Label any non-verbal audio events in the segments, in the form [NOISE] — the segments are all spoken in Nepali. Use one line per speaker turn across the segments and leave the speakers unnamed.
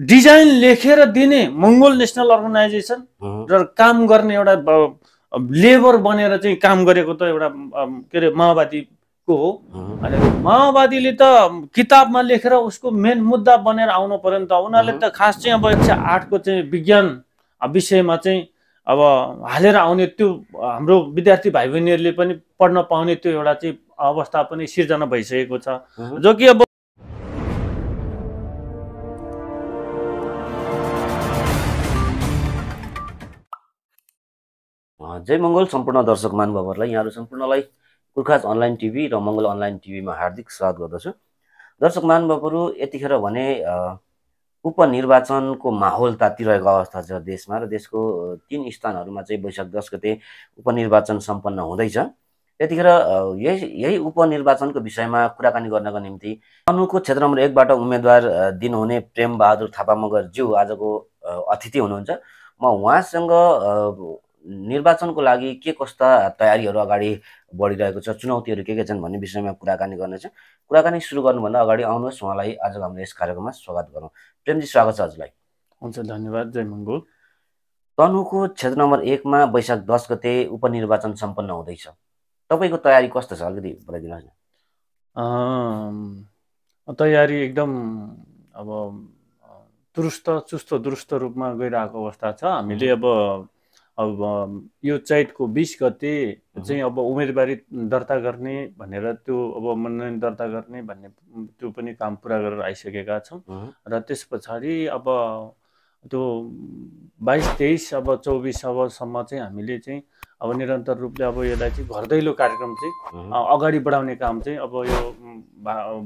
डिजाइन लेखेर दिने मङ्गोल नेसनल अर्गनाइजेसन र काम गर्ने एउटा लेबर बनेर चाहिँ काम गरेको त एउटा के अरे माओवादीको हो अनि माओवादीले त किताबमा लेखेर उसको मेन मुद्दा बनेर आउनु पऱ्यो नि त उनीहरूले त खास चाहिँ अब एक सय आठको चाहिँ विज्ञान विषयमा चाहिँ अब हालेर आउने त्यो हाम्रो विद्यार्थी भाइ बहिनीहरूले पनि पढ्न पाउने त्यो एउटा चाहिँ अवस्था पनि सिर्जना भइसकेको छ जो कि अब
जय मङ्गल सम्पूर्ण दर्शक महानुभावहरूलाई यहाँहरू सम्पूर्णलाई कुर्खाज अनलाइन टिभी र मङ्गल अनलाइन टिभीमा हार्दिक स्वागत गर्दछु दर्शक महानुभावहरू यतिखेर भने उपनिर्वाचनको माहौल तातिरहेको अवस्था छ देशमा र देशको तिन स्थानहरूमा चाहिँ वैशाख दस गते उपनिर्वाचन सम्पन्न हुँदैछ यतिखेर यही यही उपनिर्वाचनको विषयमा कुराकानी गर्नको निम्ति अनुको क्षेत्र नम्बर एकबाट उम्मेद्वार दिनुहुने प्रेमबहादुर थापा मगरज्यू आजको अतिथि हुनुहुन्छ म उहाँसँग निर्वाचनको लागि के कस्ता तयारीहरू अगाडि बढिरहेको छ चुनौतीहरू के के छन् भन्ने विषयमा कुराकानी गर्नेछ कुराकानी सुरु गर्नुभन्दा अगाडि आउनुहोस् उहाँलाई आज हाम्रो यस कार्यक्रममा स्वागत गरौँ प्रेमजी स्वागत छ हजुरलाई हुन्छ धन्यवाद जय मङ्गोल तनुको क्षेत्र नम्बर एकमा वैशाख दस गते उपनिर्वाचन सम्पन्न हुँदैछ तपाईँको तयारी कस्तो छ अलिकति बताइदिनुहोस्
न तयारी एकदम अब दुरुस्त चुस्त दुरुस्त रूपमा गइरहेको अवस्था छ हामीले अब अब यो चैतको बिस गते चाहिँ अब उम्मेदवारी दर्ता गर्ने भनेर त्यो अब मनोनयन दर्ता गर्ने भन्ने त्यो पनि काम पुरा गरेर आइसकेका छौँ र त्यस पछाडि अब त्यो बाइस तेइस अब चौबिस अबसम्म चाहिँ हामीले चाहिँ अब निरन्तर रूपले अब यसलाई चाहिँ घर दैलो कार्यक्रम चाहिँ अगाडि बढाउने काम चाहिँ अब यो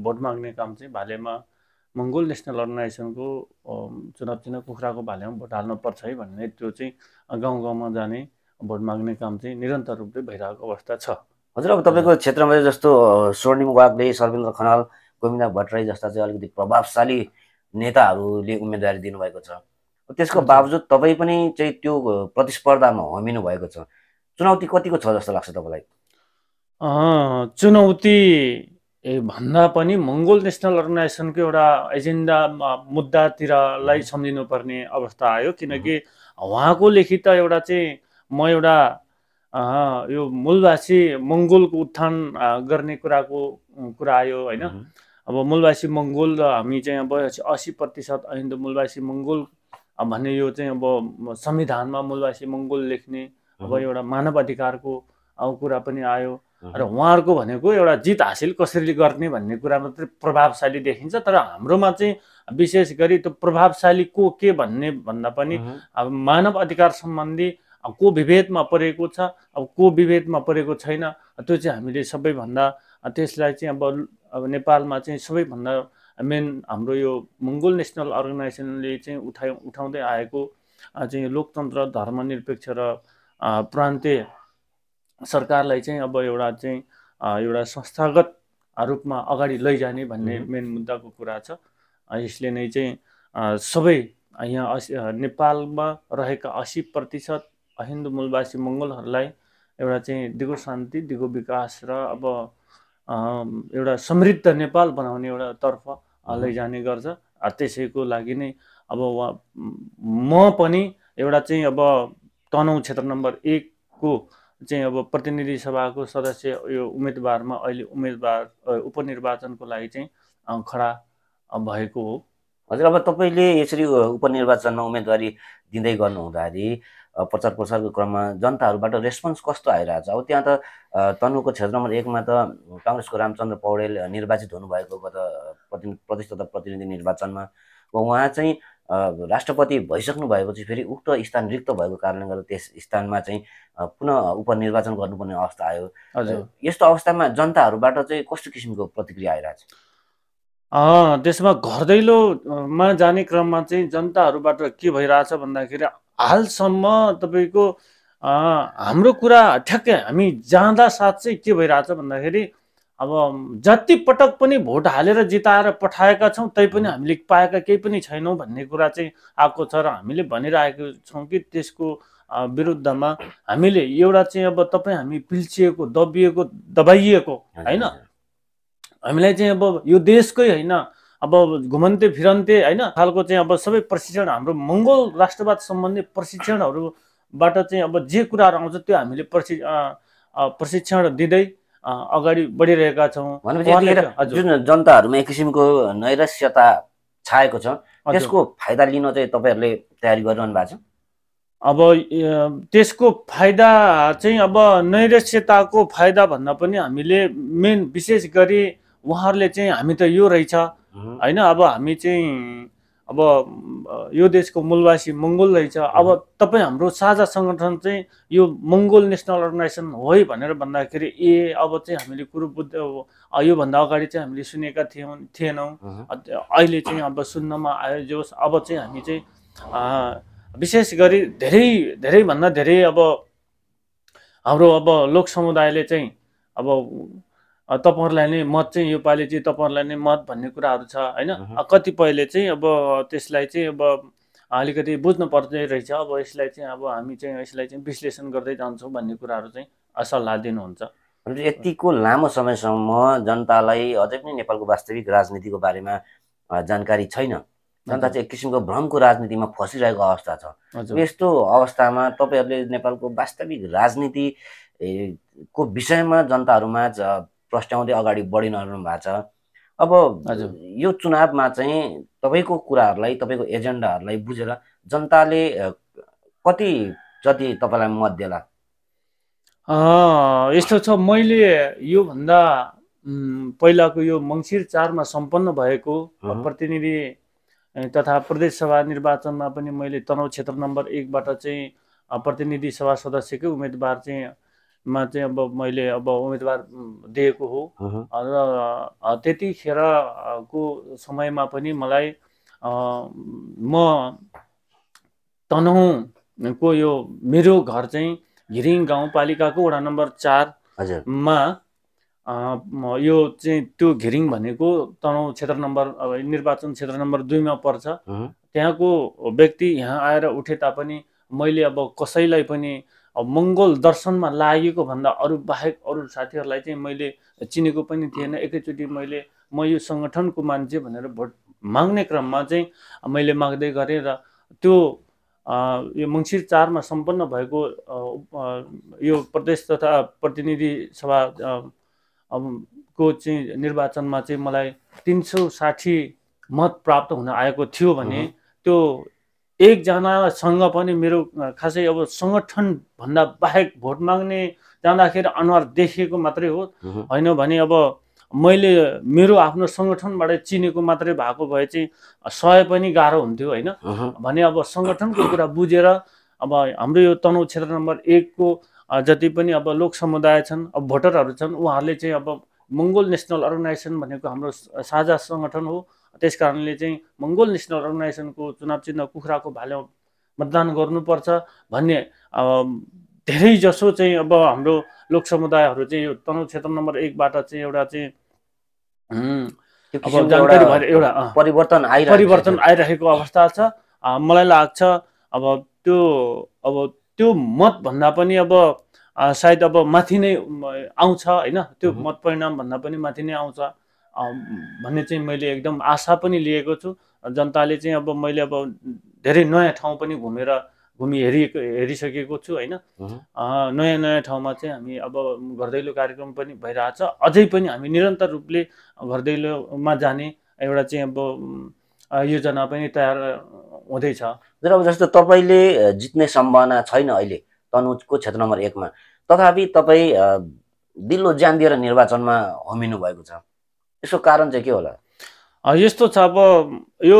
भोट माग्ने काम चाहिँ भालेमा मङ्गोल नेसनल अर्गनाइजेसनको चुनाव चिन्ह कुखुराको भालेमा भोट हाल्नुपर्छ है भन्ने त्यो चाहिँ गाउँ गाउँमा जाने भोट माग्ने काम चाहिँ निरन्तर रूपले भइरहेको अवस्था छ
हजुर अब तपाईँको क्षेत्रमा चाहिँ जस्तो स्वर्णिम वागले सर्वेन्द्र खनाल गोविन्द भट्टराई जस्ता चाहिँ अलिकति प्रभावशाली नेताहरूले उम्मेदवारी दिनुभएको छ त्यसको बावजुद तपाईँ पनि चाहिँ त्यो प्रतिस्पर्धामा होमिनु भएको छ चुनौती कतिको छ जस्तो लाग्छ तपाईँलाई
चुनौती ए भन्दा पनि मङ्गोल नेसनल अर्गनाइजेसनको एउटा एजेन्डा मुद्दातिरलाई सम्झिनुपर्ने अवस्था आयो किनकि उहाँको लेखित एउटा चाहिँ म एउटा यो मूलवासी मङ्गोलको उत्थान गर्ने कुराको कुरा आयो होइन अब मूलवासी मङ्गोल र हामी चाहिँ अब असी प्रतिशत अहिले मूलवासी मङ्गोल भन्ने यो चाहिँ अब संविधानमा मूलवासी मङ्गोल लेख्ने अब एउटा मानव अधिकारको कुरा पनि आयो र उहाँहरूको भनेको एउटा जित हासिल कसरी गर्ने भन्ने कुरा मात्रै प्रभावशाली देखिन्छ तर हाम्रोमा चाहिँ विशेष गरी त्यो प्रभावशाली को के भन्ने भन्दा पनि अब मानव अधिकार सम्बन्धी को विभेदमा परेको छ अब को विभेदमा परेको छैन त्यो चाहिँ हामीले सबैभन्दा त्यसलाई चाहिँ अब अब नेपालमा चाहिँ सबैभन्दा मेन हाम्रो यो मङ्गोल नेसनल अर्गनाइजेसनले चाहिँ उठाउँदै आएको चाहिँ लोकतन्त्र धर्मनिरपेक्ष र प्रान्तीय सरकारलाई चाहिँ अब एउटा चाहिँ एउटा संस्थागत रूपमा अगाडि लैजाने भन्ने मेन मुद्दाको कुरा छ यसले नै चाहिँ सबै यहाँ नेपालमा रहेका असी प्रतिशत हिन्दू मूलवासी मङ्गोलहरूलाई एउटा चाहिँ दिगो शान्ति दिगो विकास र अब एउटा समृद्ध नेपाल बनाउने एउटा तर्फ लैजाने गर्छ त्यसैको लागि नै अब म पनि एउटा चाहिँ अब तनहुँ क्षेत्र नम्बर एकको चाहिँ अब प्रतिनिधि सभाको सदस्य यो उम्मेदवारमा अहिले उम्मेदवार उपनिर्वाचनको लागि चाहिँ
खडा भएको हो हजुर अब तपाईँले यसरी उपनिर्वाचनमा उम्मेदवारी दिँदै गर्नु हुँदाखेरि प्रचार प्रसारको क्रममा जनताहरूबाट रेस्पोन्स कस्तो आइरहेको छ अब त्यहाँ त तनुको क्षेत्र नम्बर एकमा त काङ्ग्रेसको रामचन्द्र पौडेल निर्वाचित हुनुभएको गत प्रति प्रतिशत प्रतिनिधि निर्वाचनमा उहाँ चाहिँ राष्ट्रपति भइसक्नु भएपछि फेरि उक्त स्थान रिक्त भएको कारणले गर्दा त्यस स्थानमा चाहिँ पुनः उपनिर्वाचन गर्नुपर्ने अवस्था आयो हजुर यस्तो अवस्थामा जनताहरूबाट चाहिँ कस्तो किसिमको प्रतिक्रिया आइरहेछ
त्यसमा घरदैलोमा जाने क्रममा चाहिँ जनताहरूबाट के भइरहेछ भन्दाखेरि हालसम्म तपाईँको हाम्रो कुरा ठ्याक्कै हामी जाँदा साथ चाहिँ के भइरहेछ भन्दाखेरि अब जति पटक पनि भोट हालेर जिताएर पठाएका छौँ पनि हामीले पाएका केही पनि छैनौँ भन्ने कुरा चाहिँ आएको छ र हामीले भनिरहेको छौँ कि त्यसको विरुद्धमा हामीले एउटा चाहिँ अब तपाईँ हामी पिल्चिएको दबिएको दबाइएको होइन हामीलाई चाहिँ अब यो देशकै होइन अब घुमन्ते फिरन्ते होइन खालको चाहिँ अब सबै प्रशिक्षण हाम्रो मङ्गोल राष्ट्रवाद सम्बन्धी प्रशिक्षणहरूबाट चाहिँ अब जे कुराहरू आउँछ त्यो हामीले प्रशि प्रशिक्षण दिँदै अगाडि बढिरहेका छौँ जुन
जनताहरूमा एक किसिमको नैराश्यता छाएको छ त्यसको फाइदा लिन चाहिँ तपाईँहरूले तयारी गरिरहनु भएको छ
अब त्यसको फाइदा चाहिँ अब नैराश्यताको फाइदा भन्दा पनि हामीले मेन विशेष गरी उहाँहरूले चाहिँ हामी त यो रहेछ होइन अब हामी चाहिँ अब यो देशको मूलवासी मङ्गोल रहेछ अब तपाईँ हाम्रो साझा सङ्गठन चाहिँ यो मङ्गोल नेसनल अर्गनाइजेसन हो है भनेर भन्दाखेरि ए अब चाहिँ हामीले कुरो बुझ् योभन्दा अगाडि चाहिँ हामीले सुनेका थियौँ थिएनौँ अहिले चाहिँ अब सुन्नमा आयो जोस् अब चाहिँ हामी चाहिँ विशेष गरी धेरै धेरैभन्दा धेरै अब हाम्रो अब लोक समुदायले चाहिँ अब तपाईँहरूलाई नै मत चाहिँ योपालि चाहिँ तपाईँहरूलाई नै मत भन्ने कुराहरू छ होइन कतिपयले चाहिँ अब त्यसलाई चाहिँ अब अलिकति बुझ्नु पर्दै रहेछ अब यसलाई चाहिँ अब हामी चाहिँ यसलाई चाहिँ विश्लेषण गर्दै जान्छौँ भन्ने कुराहरू चाहिँ सल्लाह दिनुहुन्छ
यतिको लामो समयसम्म जनतालाई अझै पनि नेपालको वास्तविक राजनीतिको बारेमा जानकारी छैन जनता चाहिँ एक किसिमको भ्रमको राजनीतिमा फसिरहेको अवस्था छ यस्तो अवस्थामा तपाईँहरूले नेपालको वास्तविक राजनीति को विषयमा जनताहरूमा प्रस्ट्याउँदै अगाडि बढिरहनु भएको छ अब यो चुनावमा चाहिँ तपाईँको कुराहरूलाई तपाईँको एजेन्डाहरूलाई बुझेर जनताले कति जति तपाईँलाई मत देला
यस्तो छ मैले योभन्दा पहिलाको यो मङ्सिर चारमा सम्पन्न भएको प्रतिनिधि तथा प्रदेश सभा निर्वाचनमा पनि मैले तनहु क्षेत्र नम्बर एकबाट चाहिँ प्रतिनिधि सभा सदस्यकै उम्मेदवार चाहिँ मा चाहिँ अब मैले अब उम्मेदवार दिएको हो र त्यतिखेरको समयमा पनि मलाई म तनहुको यो मेरो घर चाहिँ घिरिङ गाउँपालिकाको वडा नम्बर
चारमा
यो चाहिँ त्यो घिरिङ भनेको तनहु क्षेत्र नम्बर निर्वाचन क्षेत्र नम्बर दुईमा पर्छ त्यहाँको व्यक्ति यहाँ आएर उठे तापनि मैले अब कसैलाई पनि मङ्गोल दर्शनमा लागेको भन्दा अरू बाहेक अरू साथीहरूलाई चाहिँ मैले चिनेको पनि थिएन एकैचोटि मैले म यो सङ्गठनको मान्छे भनेर भोट माग्ने क्रममा चाहिँ मैले माग्दै गरेँ र त्यो यो मङ्सिर चारमा सम्पन्न भएको यो प्रदेश तथा प्रतिनिधि सभा को चाहिँ निर्वाचनमा चाहिँ मलाई तिन सौ साठी मत प्राप्त हुन आएको थियो भने त्यो एकजनासँग पनि मेरो खासै अब सङ्गठनभन्दा बाहेक भोट माग्ने जाँदाखेरि अनुहार देखेको मात्रै हो होइन भने अब मैले मेरो आफ्नो सङ्गठनबाट चिनेको मात्रै भएको भए चाहिँ सहयोग पनि गाह्रो हुन्थ्यो होइन भने अब सङ्गठनको कुरा बुझेर अब हाम्रो यो तनहु क्षेत्र नम्बर एकको जति पनि अब लोक समुदाय छन् अब भोटरहरू छन् उहाँहरूले चाहिँ अब मङ्गोल नेसनल अर्गनाइजेसन भनेको हाम्रो साझा सङ्गठन हो त्यस कारणले चाहिँ मङ्गोल नेसनल अर्गनाइजेसनको चुनाव चिन्ह कुखुराको भालेमा मतदान गर्नुपर्छ भन्ने धेरै जसो चाहिँ अब हाम्रो लोक समुदायहरू चाहिँ यो तनहुँ क्षेत्र नम्बर एकबाट चाहिँ एउटा चाहिँ
एउटा
परिवर्तन परिवर्तन आइरहेको अवस्था छ मलाई लाग्छ अब त्यो अब त्यो मतभन्दा पनि अब सायद अब माथि नै आउँछ होइन त्यो मत परिणाम भन्दा पनि माथि नै आउँछ भन्ने चाहिँ मैले एकदम आशा पनि लिएको छु जनताले चाहिँ अब मैले अब धेरै नयाँ ठाउँ पनि घुमेर घुमि हेरि हेरिसकेको छु होइन नयाँ नयाँ ठाउँमा चाहिँ हामी अब घर दैलो कार्यक्रम पनि भइरहेछ अझै पनि हामी निरन्तर रूपले घर दैलोमा जाने एउटा चाहिँ अब योजना पनि तयार
हुँदैछ तर अब जस्तो तपाईँले जित्ने सम्भावना छैन अहिले तनुजको क्षेत्र नम्बर एकमा तथापि तपाईँ दिल्लो ज्यान दिएर निर्वाचनमा होमिनु भएको छ यसको कारण चाहिँ के होला
यस्तो छ अब यो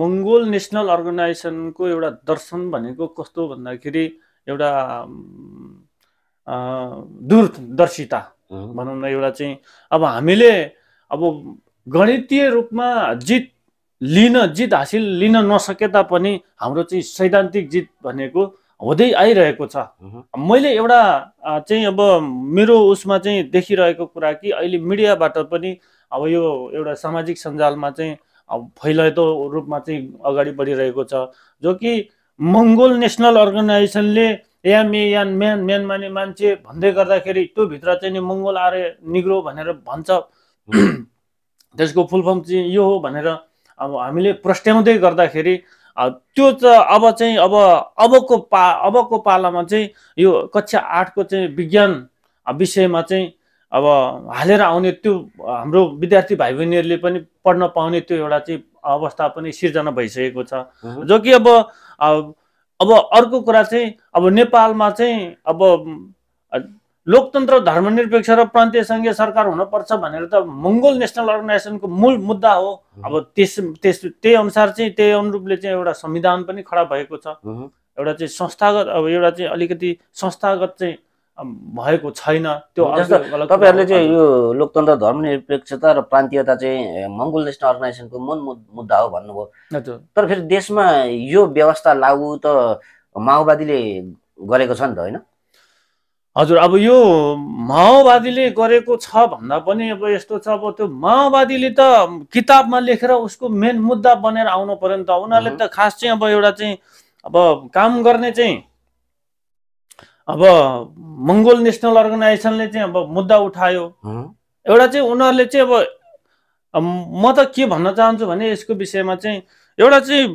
मङ्गोल नेसनल अर्गनाइजेसनको एउटा दर्शन भनेको कस्तो भन्दाखेरि एउटा दूरदर्शिता भनौँ न एउटा चाहिँ अब हामीले अब गणितीय रूपमा जित लिन जित हासिल लिन नसके तापनि हाम्रो चाहिँ सैद्धान्तिक जित भनेको हुँदै आइरहेको छ मैले एउटा चाहिँ अब मेरो उसमा चाहिँ देखिरहेको कुरा कि अहिले मिडियाबाट पनि अब यो एउटा सामाजिक सञ्जालमा चाहिँ अब रूपमा चाहिँ अगाडि बढिरहेको छ जो कि मङ्गोल नेसनल अर्गनाइजेसनले या मे यान म्यान म्यान माने मान्छे भन्दै गर्दाखेरि त्योभित्र चाहिँ नि मङ्गोल आएर निग्रो भनेर भन्छ [CLEARS THROAT] त्यसको फुलफर्म चाहिँ यो हो भनेर अब हामीले प्रस्ट्याउँदै गर्दाखेरि त्यो त अब चाहिँ अब अबको पा अबको पालामा चाहिँ यो कक्षा आठको चाहिँ विज्ञान विषयमा चाहिँ अब हालेर आउने त्यो हाम्रो विद्यार्थी भाइ बहिनीहरूले पनि पढ्न पाउने त्यो एउटा चाहिँ अवस्था पनि सिर्जना भइसकेको छ जो कि अब अब अर्को कुरा चाहिँ अब नेपालमा चाहिँ अब लोकतन्त्र धर्मनिरपेक्ष र प्रान्तीय सङ्घीय सरकार हुनुपर्छ भनेर त मङ्गोल नेसनल अर्गनाइजेसनको मूल मुद्दा हो अब त्यस त्यस त्यही अनुसार चाहिँ त्यही अनुरूपले चाहिँ एउटा संविधान पनि खडा भएको छ एउटा चाहिँ संस्थागत अब एउटा चाहिँ अलिकति संस्थागत चाहिँ भएको छैन त्यो तपाईँहरूले चाहिँ
यो लोकतन्त्र धर्मनिरपेक्षता र प्रान्तीयता चाहिँ मङ्गोल नेसनल अर्गनाइजेसनको मूल मुद्दा हो भन्नुभयो तर फेरि देशमा यो व्यवस्था लागू त माओवादीले गरेको छ नि त होइन
हजुर अब यो माओवादीले गरेको छ भन्दा पनि अब यस्तो छ अब त्यो माओवादीले त किताबमा लेखेर उसको मेन मुद्दा बनेर आउनु पऱ्यो नि त उनीहरूले त खास चाहिँ अब एउटा चाहिँ अब काम गर्ने चाहिँ अब मङ्गोल नेसनल अर्गनाइजेसनले चाहिँ अब मुद्दा उठायो एउटा चाहिँ उनीहरूले चाहिँ अब म त के भन्न चाहन्छु भने यसको विषयमा चाहिँ एउटा चाहिँ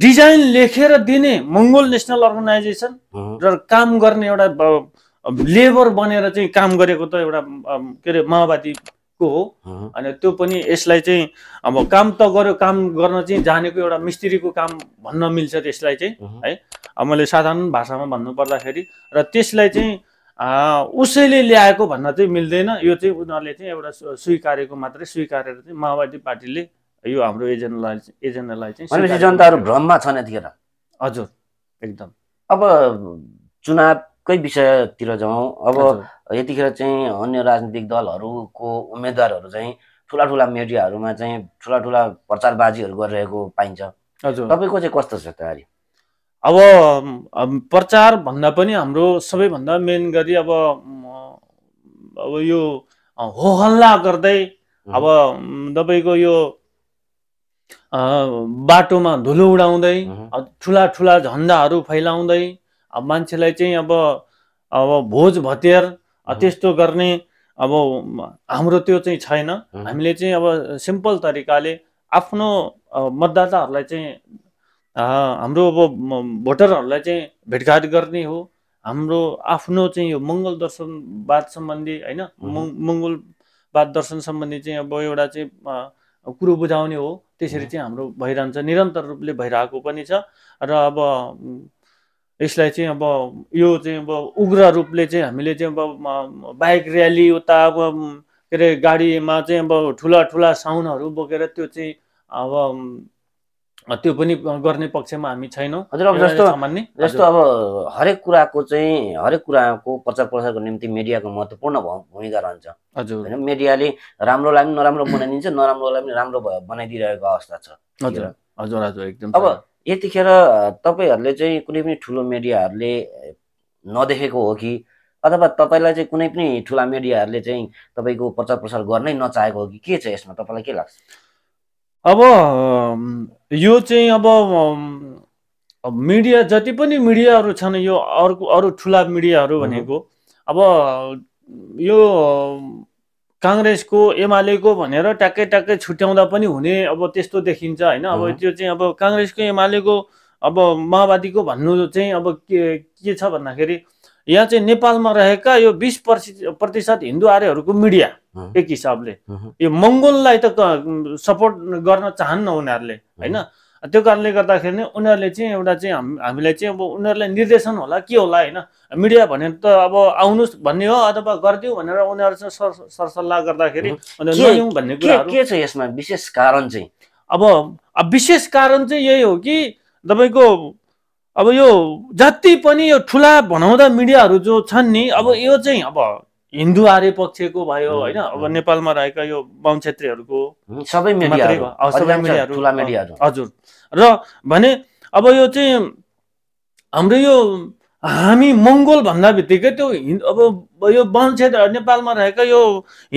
डिजाइन लेखेर दिने मङ्गोल नेसनल अर्गनाइजेसन र काम गर्ने एउटा लेबर बनेर चाहिँ काम गरेको त एउटा के अरे माओवादीको हो अनि त्यो पनि यसलाई चाहिँ अब काम त गर्यो काम गर्न चाहिँ जानेको एउटा मिस्त्रीको काम भन्न मिल्छ त्यसलाई चाहिँ है अब मैले साधारण भाषामा भन्नु पर्दाखेरि र त्यसलाई चाहिँ उसैले ल्याएको भन्न चाहिँ मिल्दैन यो चाहिँ उनीहरूले चाहिँ एउटा स्वीकारेको मात्रै स्वीकारेर चाहिँ माओवादी पार्टीले यो हाम्रो एजेन्डालाई एजेन्डालाई चाहिँ भनेपछि जनताहरू
भ्रममा छन् यतिखेर हजुर एकदम अब चुनावकै विषयतिर जाउँ अब यतिखेर चाहिँ अन्य राजनीतिक दलहरूको उम्मेद्वारहरू चाहिँ ठुला ठुला मिडियाहरूमा चाहिँ ठुला ठुला प्रचारबाजीहरू गरिरहेको पाइन्छ हजुर तपाईँको चाहिँ कस्तो छ तयारी अब
प्रचार भन्दा पनि हाम्रो सबैभन्दा मेन गरी अब अब यो हो हल्ला गर्दै अब तपाईँको यो बाटोमा धुलो उडाउँदै ठुला ठुला झन्डाहरू फैलाउँदै मान्छेलाई चाहिँ अब अब भोज भतेर त्यस्तो गर्ने अब हाम्रो त्यो चाहिँ छैन हामीले चाहिँ अब सिम्पल तरिकाले आफ्नो मतदाताहरूलाई चाहिँ हाम्रो अब भोटरहरूलाई चाहिँ भेटघाट गर्ने हो हाम्रो आफ्नो चाहिँ यो मङ्गल दर्शनवाद सम्बन्धी होइन मङ्गलवाद दर्शन सम्बन्धी चाहिँ अब एउटा चाहिँ कुरो बुझाउने हो त्यसरी चाहिँ हाम्रो भइरहन्छ निरन्तर रूपले भइरहेको पनि छ र अब यसलाई चाहिँ अब यो चाहिँ अब उग्र रूपले चाहिँ हामीले चाहिँ अब बाइक र्याली उता अब के अरे गाडीमा चाहिँ अब ठुला ठुला साउन्डहरू बोकेर त्यो चाहिँ अब त्यो पनि गर्ने पक्षमा हामी छैनौँ हजुर अब जस्तो जस्तो
अब हरेक कुराको चाहिँ हरेक कुराको प्रचार प्रसारको निम्ति मिडियाको महत्त्वपूर्ण भूमिका रहन्छ हजुर होइन मिडियाले राम्रोलाई पनि नराम्रो बनाइदिन्छ नराम्रोलाई पनि राम्रो बनाइदिइरहेको अवस्था छ हजुर हजुर हजुर एकदम अब यतिखेर तपाईँहरूले चाहिँ कुनै पनि ठुलो मिडियाहरूले नदेखेको हो कि अथवा तपाईँलाई चाहिँ कुनै पनि ठुला मिडियाहरूले चाहिँ तपाईँको प्रचार प्रसार गर्नै नचाहेको हो कि के छ यसमा तपाईँलाई के लाग्छ
अब यो चाहिँ अब मिडिया जति पनि मिडियाहरू छन् यो अर्को अरू ठुला मिडियाहरू भनेको अब यो काङ्ग्रेसको एमालेको भनेर ट्याक्कै ट्याक्कै छुट्याउँदा पनि हुने अब त्यस्तो देखिन्छ होइन अब त्यो चाहिँ अब काङ्ग्रेसको एमालेको अब माओवादीको भन्नु चाहिँ अब के के छ भन्दाखेरि यहाँ चाहिँ नेपालमा रहेका यो बिस प्रतिशत हिन्दू आर्यहरूको मिडिया एक हिसाबले यो मङ्गोललाई त सपोर्ट गर्न चाहन्न उनीहरूले होइन त्यो कारणले गर्दाखेरि नै उनीहरूले चाहिँ एउटा चाहिँ हामीलाई चाहिँ अब उनीहरूलाई निर्देशन होला के होला होइन मिडिया भने त अब आउनुहोस् भन्ने हो अथवा गरिदिउँ भनेर उनीहरूसँग सर सरसल्लाह गर्दाखेरि भन्ने कुरा के छ यसमा विशेष कारण चाहिँ अब विशेष कारण चाहिँ यही हो कि तपाईँको अब यो जति पनि यो ठुला भनाउँदा मिडियाहरू जो छन् नि अब यो चाहिँ अब हिन्दू आर्य पक्षको भयो होइन अब नेपालमा रहेका यो बाहुन छेत्रीहरूको सबै मिडियाहरू हजुर र भने अब यो चाहिँ हाम्रो यो हामी मङ्गोल भन्दा बित्तिकै त्यो अब यो बाहुन क्षेत्र नेपालमा रहेका यो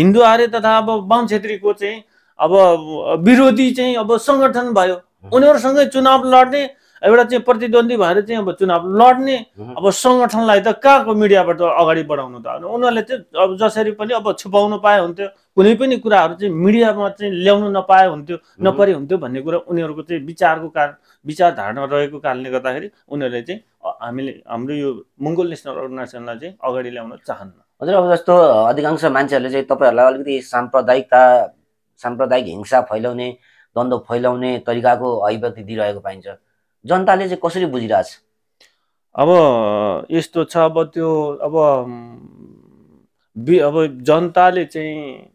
हिन्दू आर्य तथा अब बाहुन छेत्रीको चाहिँ अब विरोधी चाहिँ अब सङ्गठन भयो उनीहरूसँगै चुनाव लड्ने एउटा चाहिँ प्रतिद्वन्दी भएर चाहिँ अब चुनाव लड्ने अब सङ्गठनलाई त कहाँको मिडियाबाट अगाडि बढाउनु त उनीहरूले चाहिँ अब जसरी पनि अब छुपाउनु पाए हुन्थ्यो कुनै पनि कुराहरू चाहिँ मिडियामा चाहिँ ल्याउनु नपाए हुन्थ्यो नपरे हुन्थ्यो भन्ने कुरा उनीहरूको चाहिँ विचारको कारण विचारधारणा रहेको कारणले गर्दाखेरि उनीहरूले चाहिँ हामीले हाम्रो यो मङ्गोल नेसनल अर्गनाइजेसनलाई चाहिँ अगाडि ल्याउन चाहन्न
हजुर अब जस्तो अधिकांश मान्छेहरूले चाहिँ तपाईँहरूलाई अलिकति साम्प्रदायिकता साम्प्रदायिक हिंसा फैलाउने द्वन्द्व फैलाउने तरिकाको अभिव्यक्ति दिइरहेको पाइन्छ जनताले चाहिँ कसरी बुझिरहेछ अब यस्तो छ अब त्यो अब अब जनताले
चाहिँ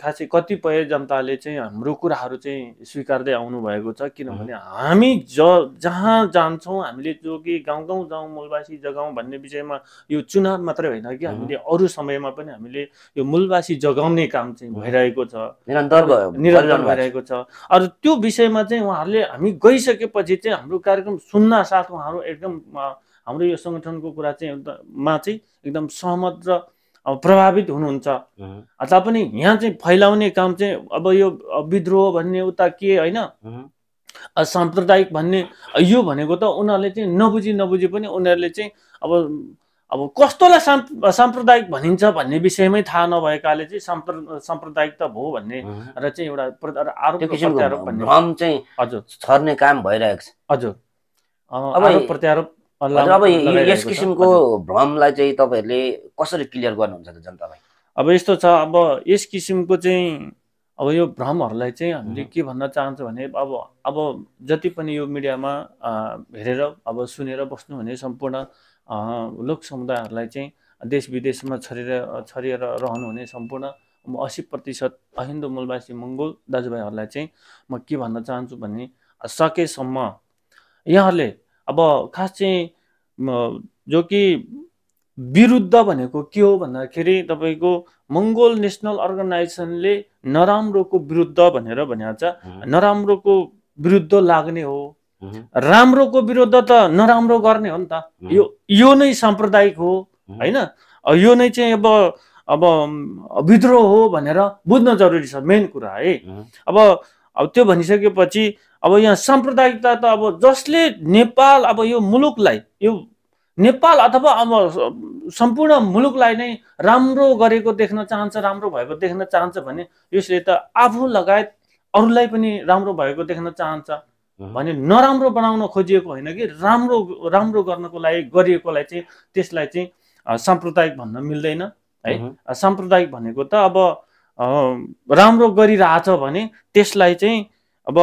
खासै कतिपय जनताले चाहिँ हाम्रो कुराहरू चाहिँ स्वीकार्दै आउनुभएको छ किनभने हामी ज जहाँ जान्छौँ हामीले जो कि गाउँ गाउँ जाउँ मूलवासी जगाउँ भन्ने विषयमा यो चुनाव मात्रै होइन कि हामीले अरू समयमा पनि हामीले यो मूलवासी जगाउने काम चाहिँ भइरहेको छ निरन्तर निरन्तर भइरहेको छ अरू त्यो विषयमा चाहिँ उहाँहरूले हामी गइसकेपछि चाहिँ हाम्रो कार्यक्रम सुन्न साथ उहाँहरू एकदम हाम्रो यो सङ्गठनको कुरा चाहिँ मा चाहिँ एकदम सहमत र प्रभावित हुनुहुन्छ तापनि यहाँ चाहिँ फैलाउने काम चाहिँ अब यो विद्रोह भन्ने उता के होइन साम्प्रदायिक भन्ने यो भनेको त उनीहरूले चाहिँ नबुझी नबुझी पनि उनीहरूले चाहिँ अब अब कस्तोलाई साम् साम्प्रदायिक भनिन्छ भन्ने विषयमै थाहा नभएकाले चाहिँ साम्प्र साम्प्रदायिक त भयो भन्ने र चाहिँ एउटा आरोप प्रत्यारोप भन्ने
हजुर छर्ने काम भइरहेको छ हजुर प्रत्यारोप अब यस किसिमको भ्रमलाई चाहिँ तपाईँहरूले कसरी क्लियर गर्नुहुन्छ जनतालाई अब
यस्तो छ अब यस किसिमको चाहिँ अब यो भ्रमहरूलाई चाहिँ हामीले के भन्न चाहन्छौँ भने अब अब जति पनि यो मिडियामा हेरेर अब सुनेर बस्नु भने सम्पूर्ण लोक समुदायहरूलाई चाहिँ देश विदेशमा छरिएर छरिएर रहनुहुने सम्पूर्ण असी प्रतिशत अहिन्दू मूलवासी मङ्गोल दाजुभाइहरूलाई चाहिँ म के भन्न चाहन्छु भने सकेसम्म यहाँहरूले अब खास चाहिँ जो कि विरुद्ध भनेको के हो भन्दाखेरि तपाईँको मङ्गोल नेसनल अर्गनाइजेसनले नराम्रोको विरुद्ध भनेर छ नराम्रोको विरुद्ध लाग्ने हो राम्रोको विरुद्ध त नराम्रो गर्ने हो नि त यो यो नै साम्प्रदायिक हो होइन यो नै चाहिँ अब अब विद्रोह हो भनेर बुझ्न जरुरी छ मेन कुरा है अब अब त्यो भनिसकेपछि अब यहाँ साम्प्रदायिकता त अब जसले नेपाल अब यो मुलुकलाई यो नेपाल अथवा अब सम्पूर्ण मुलुकलाई नै राम्रो गरेको देख्न चाहन्छ राम्रो भएको देख्न चाहन्छ भने यसले त आफू लगायत अरूलाई पनि राम्रो भएको देख्न चाहन्छ भने नराम्रो बनाउन खोजिएको होइन कि राम्रो राम्रो गर्नको लागि गरिएकोलाई चाहिँ त्यसलाई चाहिँ साम्प्रदायिक भन्न मिल्दैन है साम्प्रदायिक भनेको त अब राम्रो गरिरहेछ भने त्यसलाई चाहिँ अब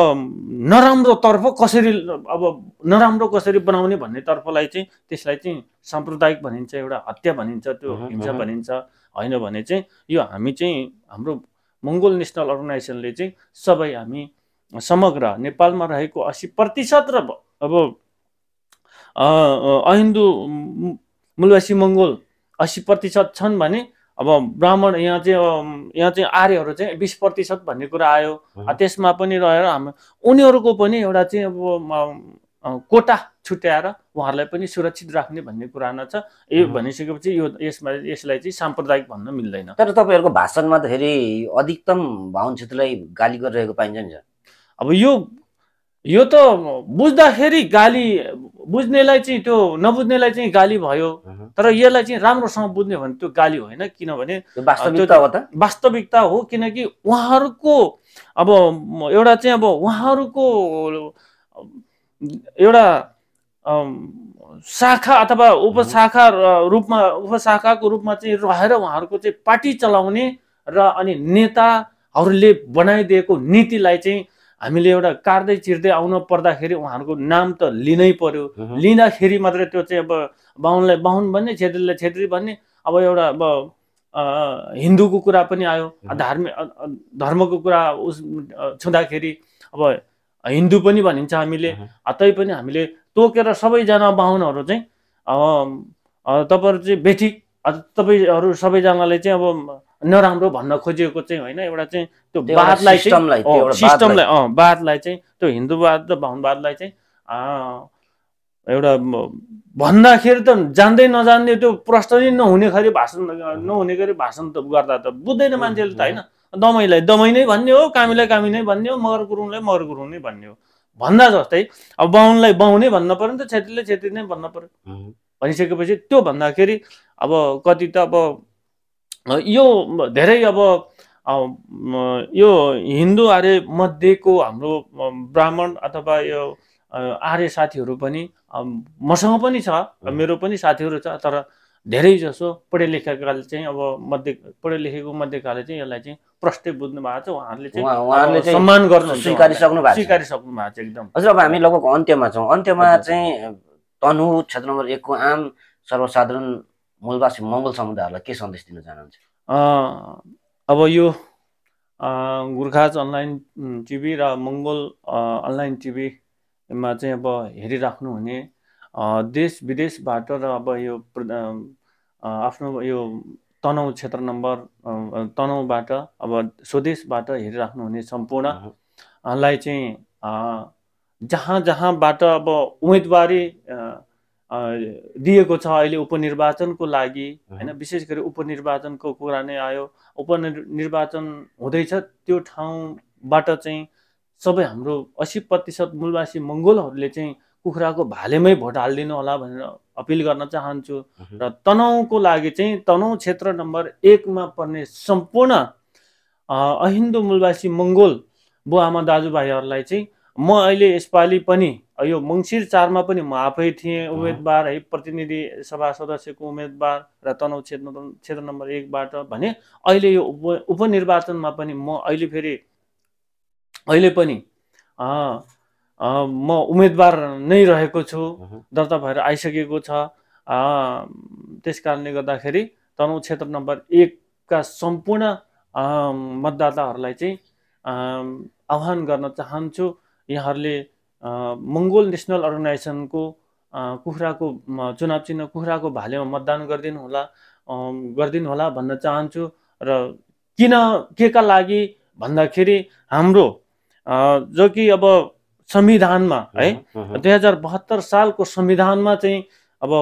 नराम्रोतर्फ कसरी अब नराम्रो कसरी बनाउने भन्नेतर्फलाई चाहिँ त्यसलाई चाहिँ साम्प्रदायिक भनिन्छ एउटा हत्या भनिन्छ त्यो हिंसा भनिन्छ होइन भने चाहिँ यो हामी चाहिँ हाम्रो मङ्गोल नेसनल अर्गनाइजेसनले चाहिँ सबै हामी समग्र नेपालमा रहेको असी प्रतिशत र अब अहिन्दु मूलवासी मङ्गोल असी प्रतिशत छन् भने अब ब्राह्मण यहाँ चाहिँ यहाँ चाहिँ आर्यहरू चाहिँ बिस प्रतिशत भन्ने कुरा आयो त्यसमा पनि रहेर हाम्रो उनीहरूको पनि एउटा चाहिँ अब कोटा छुट्याएर उहाँहरूलाई पनि सुरक्षित राख्ने भन्ने कुरा छ यो भनिसकेपछि यो यसमा यसलाई चाहिँ साम्प्रदायिक भन्न मिल्दैन तर तपाईँहरूको
भाषणमा त फेरि अधिकतम भावन क्षेत्रलाई गाली गरिरहेको पाइन्छ नि अब यो यो त बुझ्दाखेरि गाली बुझ्नेलाई चाहिँ त्यो नबुझ्नेलाई
चाहिँ गाली भयो तर यसलाई चाहिँ राम्रोसँग बुझ्ने भने त्यो गाली होइन किनभने वास्तविकता हो किनकि उहाँहरूको अब एउटा चाहिँ अब उहाँहरूको एउटा शाखा अथवा उपशाखा रूपमा उपशाखाको रूपमा चाहिँ रहेर उहाँहरूको चाहिँ पार्टी चलाउने र अनि नेताहरूले बनाइदिएको नीतिलाई चाहिँ हामीले एउटा काट्दै चिर्दै आउन पर्दाखेरि उहाँहरूको नाम त लिनै पर्यो लिँदाखेरि मात्रै त्यो चाहिँ अब बाहुनलाई बाहुन भन्ने छेत्रीलाई छेत्री भन्ने अब एउटा अब हिन्दूको कुरा पनि आयो धार्मिक धर्मको कुरा उस छुँदाखेरि अब हिन्दू पनि भनिन्छ हामीले तै पनि हामीले तोकेर सबैजना बाहुनहरू चाहिँ तपाईँहरू चाहिँ बेठी तपाईँहरू सबैजनालाई चाहिँ अब नराम्रो भन्न खोजिएको चाहिँ होइन एउटा चाहिँ त्यो वादलाई सिस्टमलाई अँ वादलाई चाहिँ त्यो हिन्दूवाद र भाउनवादलाई चाहिँ एउटा भन्दाखेरि त जान्दै नजान्ने त्यो प्रश्न नै नहुने खालि भाषण नहुने गरी भाषण त गर्दा त बुझ्दैन मान्छेले त होइन दमैलाई दमै नै भन्ने हो कामीलाई कामी नै भन्ने हो मगर गुरुङलाई मगर गुरुङ नै भन्ने हो भन्दा जस्तै अब बाहुनलाई बाहुनै भन्न पऱ्यो नि त छेत्रीलाई छेत्री नै भन्न पऱ्यो भनिसकेपछि त्यो भन्दाखेरि अब कति त अब यो धेरै अब यो हिन्दू आर्य मध्येको हाम्रो ब्राह्मण अथवा यो आर्य साथीहरू पनि मसँग पनि छ मेरो पनि साथीहरू छ तर धेरै जसो पढे लेखेकाले चाहिँ अब मध्य पढे लेखेको मध्यकाले चाहिँ यसलाई चाहिँ प्रष्टै बुझ्नु भएको छ उहाँहरूले चाहिँ सम्मान गर्नु स्वीकारिसक्नु भएको
स्वीकारिसक्नु भएको छ एकदम हजुर अब हामी लगभग अन्त्यमा छौँ अन्त्यमा चाहिँ तनु क्षेत्र नम्बर एकको आम सर्वसाधारण मूलवासी मङ्गल समुदायहरूलाई के सन्देश दिन चाहनुहुन्छ
अब यो गोर्खाज अनलाइन टिभी र मङ्गोल अनलाइन टिभीमा चाहिँ अब हेरिराख्नु हुने देश विदेशबाट र अब यो आफ्नो यो तनहु क्षेत्र नम्बर तनहुबाट अब स्वदेशबाट हेरिराख्नु हुने सम्पूर्णलाई चाहिँ जहाँ जहाँबाट अब उम्मेदवारी दिएको छ अहिले उपनिर्वाचनको लागि होइन विशेष गरी उपनिर्वाचनको कुरा नै आयो उपनिर्वाचन हुँदैछ त्यो ठाउँबाट चाहिँ सबै हाम्रो असी प्रतिशत मूलवासी मङ्गोलहरूले चाहिँ कुखुराको भालेमै भोट हालिदिनु होला भनेर अपिल गर्न चाहन्छु र तनहुको लागि चाहिँ तनहु क्षेत्र नम्बर एकमा पर्ने सम्पूर्ण अहिन्दू मूलवासी मङ्गोल बुवामा दाजुभाइहरूलाई चाहिँ म अहिले यसपालि पनि यो मङ्सिर चारमा पनि म आफै थिएँ उम्मेदवार है प्रतिनिधि सभा सदस्यको उम्मेदवार र तनहु क्षेत्र क्षेत्र नम्बर एकबाट भने अहिले यो उपनिर्वाचनमा पनि म अहिले फेरि अहिले पनि म उम्मेदवार नै रहेको छु दर्ता भएर आइसकेको छ त्यस कारणले गर्दाखेरि तनहु क्षेत्र नम्बर एकका सम्पूर्ण मतदाताहरूलाई चाहिँ आह्वान गर्न चाहन्छु यहाँहरूले मङ्गोल नेसनल अर्गनाइजेसनको कुखुराको चुनाव चिन्ह कुखुराको भालेमा मतदान गरिदिनु होला गरिदिनु होला भन्न चाहन्छु र किन के का लागि भन्दाखेरि हाम्रो जो कि अब संविधानमा है दुई हजार बहत्तर सालको संविधानमा चाहिँ अब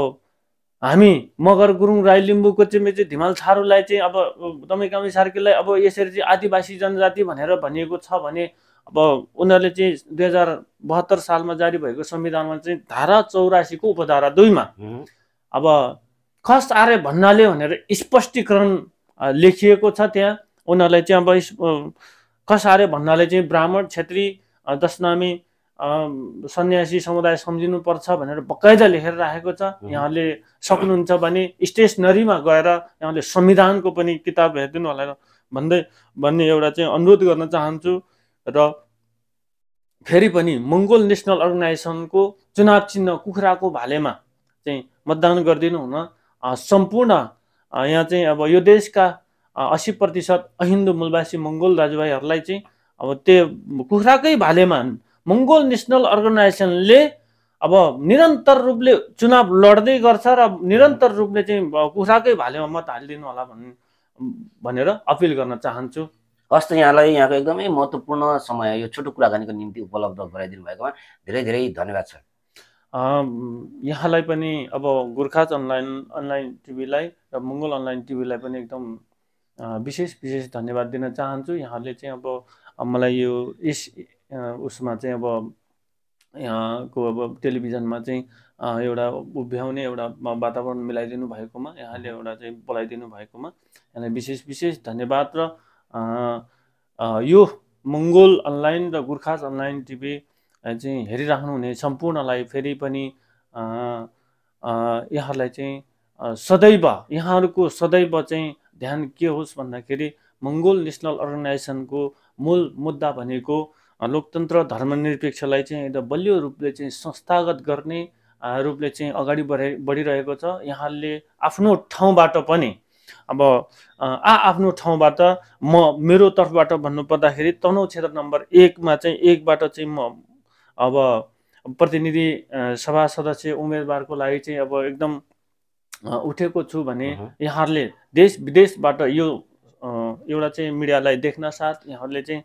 हामी मगर गुरुङ राई चाहिँ चाहिँ धिमाल छारूलाई चाहिँ अब दमै कामी सार्कीलाई अब यसरी चाहिँ आदिवासी जनजाति भनेर भनिएको छ भने अब उनीहरूले चाहिँ दुई हजार बहत्तर सालमा जारी भएको संविधानमा चाहिँ धारा चौरासीको उपधारा दुईमा अब खस आर्य भन्नाले भनेर स्पष्टीकरण लेखिएको छ त्यहाँ उनीहरूलाई चाहिँ अब खस आर्य भन्नाले चाहिँ ब्राह्मण छेत्री दशनामी सन्यासी समुदाय सम्झिनुपर्छ भनेर बकायदा लेखेर राखेको छ यहाँले सक्नुहुन्छ भने स्टेसनरीमा गएर यहाँले संविधानको पनि किताब हेरिदिनु होला भन्दै भन्ने एउटा चाहिँ अनुरोध गर्न चाहन्छु र फेरि पनि मङ्गोल नेसनल अर्गनाइजेसनको चुनाव चिन्ह कुखुराको भालेमा चाहिँ मतदान गरिदिनु हुन सम्पूर्ण यहाँ चाहिँ अब यो देशका असी प्रतिशत अहिन्दू मूलवासी मङ्गोल दाजुभाइहरूलाई चाहिँ अब त्यो कुखुराकै भालेमा मङ्गोल नेसनल अर्गनाइजेसनले अब निरन्तर रूपले चुनाव लड्दै गर्छ र निरन्तर रूपले चाहिँ कुखुराकै भालेमा मत हालिदिनु होला भन्ने भनेर
अपिल गर्न चाहन्छु हस्त यहाँलाई यहाँको एकदमै महत्त्वपूर्ण समय यो छोटो कुराकानीको निम्ति उपलब्ध गराइदिनु भएकोमा धेरै धेरै धन्यवाद छ यहाँलाई पनि अब
गोर्खाज अनलाइन अनलाइन टिभीलाई र मङ्गल अनलाइन टिभीलाई पनि एकदम विशेष विशेष धन्यवाद दिन चाहन्छु यहाँले चाहिँ अब मलाई यो यस उसमा चाहिँ अब यहाँको अब टेलिभिजनमा चाहिँ एउटा उभ्याउने एउटा वातावरण मिलाइदिनु भएकोमा यहाँले एउटा चाहिँ बोलाइदिनु भएकोमा यहाँलाई विशेष विशेष धन्यवाद र यो मङ्गोल अनलाइन र गोर्खाज अनलाइन टिभी चाहिँ हेरिराख्नुहुने सम्पूर्णलाई फेरि पनि यहाँहरूलाई चाहिँ सदैव यहाँहरूको सदैव चाहिँ ध्यान के होस् भन्दाखेरि मङ्गोल नेसनल अर्गनाइजेसनको मूल मुद्दा भनेको लोकतन्त्र धर्मनिरपेक्षलाई चाहिँ एउटा बलियो रूपले चाहिँ संस्थागत गर्ने रूपले चाहिँ अगाडि बढाइ बढिरहेको छ यहाँले आफ्नो ठाउँबाट पनि अब आ आफ्नो ठाउँबाट म मेरो तर्फबाट भन्नुपर्दाखेरि तनहुँ क्षेत्र नम्बर एकमा चाहिँ एकबाट चाहिँ म अब प्रतिनिधि सभा सदस्य उम्मेदवारको लागि चाहिँ अब एकदम उठेको छु भने यहाँहरूले देश विदेशबाट यो एउटा चाहिँ मिडियालाई देख्न साथ यहाँहरूले चाहिँ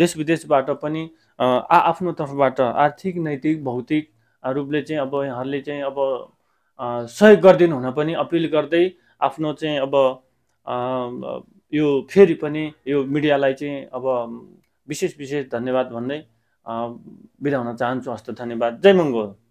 देश विदेशबाट पनि आ आफ्नो तर्फबाट आर्थिक नैतिक भौतिक रूपले चाहिँ अब यहाँहरूले चाहिँ अब सहयोग गरिदिनु हुन पनि अपिल गर्दै आफ्नो चाहिँ अब यो फेरि पनि यो मिडियालाई चाहिँ अब विशेष विशेष धन्यवाद भन्दै बिदा हुन चाहन्छु हस्त धन्यवाद जय मङ्गोल